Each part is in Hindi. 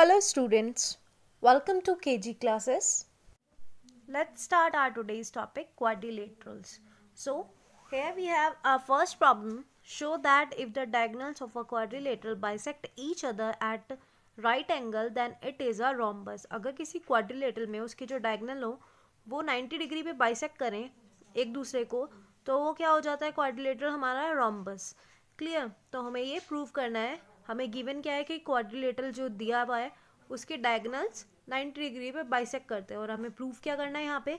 Hello students, welcome to KG classes. Let's start our today's topic quadrilaterals. So here we have our first problem show that if the diagonals of a quadrilateral bisect each other at right angle then it is a rhombus. अगर किसी quadrilateral में उसके जो diagonal हो वो 90 degree पे bisect करें एक दूसरे को तो वो क्या हो जाता है quadrilateral हमारा rhombus. Clear? तो हमें ये prove करना है हमें गिवन क्या है कि क्वाड्रिलेटरल जो दिया हुआ है उसके डायगनल्स 90 डिग्री पे बाइसेक करते हैं और हमें प्रूव क्या करना है यहाँ पे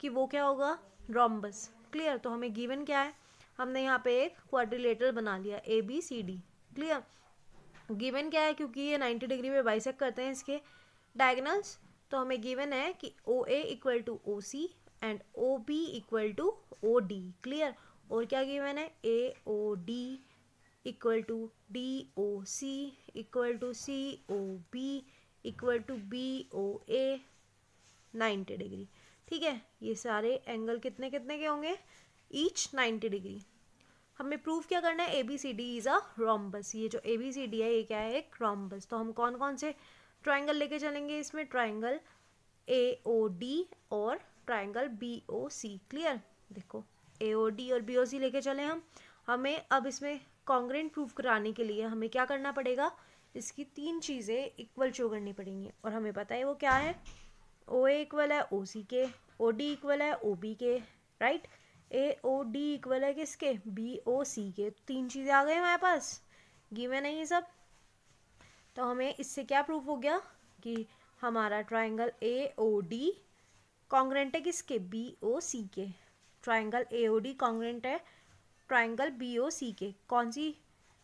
कि वो क्या होगा रॉम्बस क्लियर तो हमें गिवन क्या है हमने यहाँ पे एक क्वाड्रिलेटरल बना लिया A B C D clear given क्या है क्योंकि ये 90 डिग्री पे बाइसेक करते हैं इसके डायगनल्स तो हमें गिवन है कि O A equal to O C and O B equal to O D clear और क्या गिवन है A O D equal to DOC equal to COB equal to B O A ninety degree ठीक है ये सारे एंगल कितने कितने के होंगे ईच नाइन्टी डिग्री हमें प्रूव क्या करना है A B C D is a rhombus ये जो ए बी सी डी है ये क्या है एक रॉम्बस तो हम कौन कौन से ट्राइंगल लेके चलेंगे इसमें ट्राइंगल ए ओ डी और triangle B O C clear देखो ए ओ डी और बी ओ सी लेके चले हम हमें अब इसमें कॉन्ग्रेंट प्रूफ कराने के लिए हमें क्या करना पड़ेगा इसकी तीन चीज़ें इक्वल शो करनी पड़ेंगी और हमें पता है वो क्या है ओ ए इक्वल है ओ सी के ओ डी इक्वल है ओ बी के right A O D equal है किसके बी ओ सी के तीन चीज़ें आ गए हमारे पास गिवन है ये सब तो हमें इससे क्या प्रूफ हो गया कि हमारा triangle A O D congruent है किसके बी ओ सी के triangle A O D congruent है ट्राइंगल बी ओ सी के कौन सी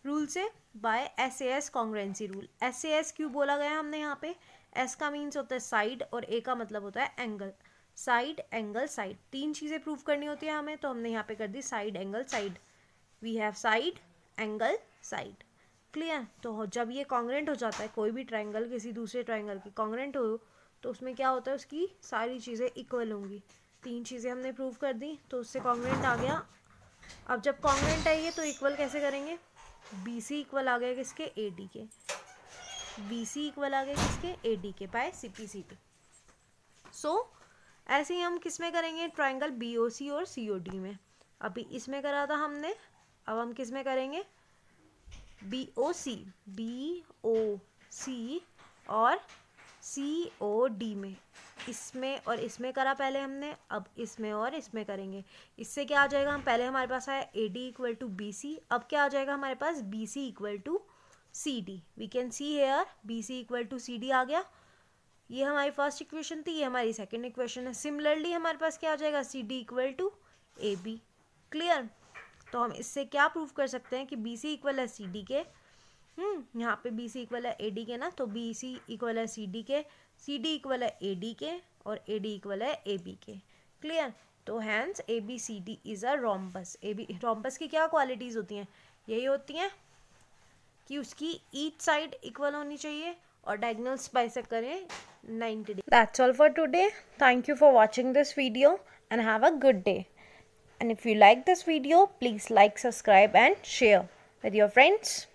रूल से by S A S congruency rule S A S क्यों बोला गया हमने यहाँ पे एस का मीन्स होता है साइड और ए का मतलब होता है एंगल साइड एंगल साइड तीन चीज़ें प्रूव करनी होती है हमें तो हमने यहाँ पे कर दी side angle side we have side angle side clear तो जब ये कॉन्ग्रेंट हो जाता है कोई भी ट्राइंगल किसी दूसरे ट्राइंगल के कॉन्ग्रेंट हो तो उसमें क्या होता है उसकी सारी चीज़ें इक्वल होंगी तीन चीज़ें हमने प्रूव कर दी तो उससे कॉन्ग्रेंट आ गया अब जब कॉन्वेंट है तो इक्वल कैसे करेंगे बी सी इक्वल आ गया किसके ए डी के बी सी इक्वल आ गया किसके ए डी के by C P C P so ऐसे ही हम किस में करेंगे ट्राइंगल बी ओ सी और सी ओ डी में अभी इसमें करा था हमने अब हम किस में करेंगे B O C B O सी और सी ओ डी में इसमें और इसमें करा पहले हमने अब इसमें और इसमें करेंगे इससे क्या आ जाएगा हम पहले हमारे पास आया A D equal to B C अब क्या आ जाएगा हमारे पास B C equal to C D we can see here B C equal to C D आ गया ये हमारी फर्स्ट इक्वेशन थी ये हमारी सेकेंड इक्वेशन है सिमिलरली हमारे पास क्या आ जाएगा C D equal to A B clear तो हम इससे क्या प्रूव कर सकते हैं कि बी सी इक्वल है सी डी के हम्म, यहाँ पे बी सी इक्वल है ए डी के ना तो बी सी इक्वल है सी डी के सी डी इक्वल है ए डी के और ए डी इक्वल है ए बी के क्लियर तो hence A B C D is a rhombus A B rhombus की क्या क्वालिटीज़ होती हैं यही होती हैं कि उसकी ईच साइड इक्वल होनी चाहिए और डायगनल स्पाइस करें ninety degree that's all for today thank you for watching this video and have a good day and if you like this video please like subscribe and share with your friends